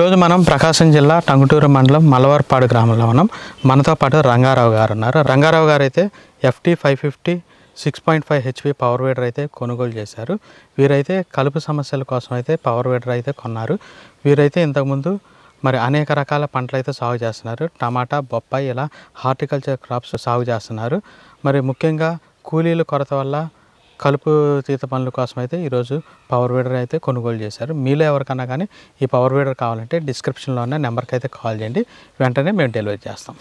ఈరోజు మనం ప్రకాశం జిల్లా టంగుటూరు మండలం మలవార్పాడు గ్రామంలో ఉన్నాం మనతో పాటు రంగారావు గారు ఉన్నారు రంగారావు గారు అయితే FT five fifty six point five HP power weeder అయితే కొనుగోలు చేశారు వీరైతే కలుపు సమస్యల కోసం అయితే పవర్ వేడర్ అయితే కొన్నారు వీరైతే ఇంతకుముందు మరి అనేక రకాల పంటలు అయితే సాగు చేస్తున్నారు టమాటా బొప్పాయి ఇలా హార్టికల్చర్ క్రాప్స్ సాగు చేస్తున్నారు మరి ముఖ్యంగా కూలీల కొరత వల్ల కలుపు తీత పనుల కోసం అయితే ఈరోజు పవర్ వీడర్ అయితే కొనుగోలు చేశారు మీలో ఎవరికన్నా కానీ ఈ పవర్ వీడర్ కావాలంటే డిస్క్రిప్షన్లో ఉన్న నెంబర్కి అయితే కాల్ చేయండి వెంటనే మేము డెలివరీ చేస్తాం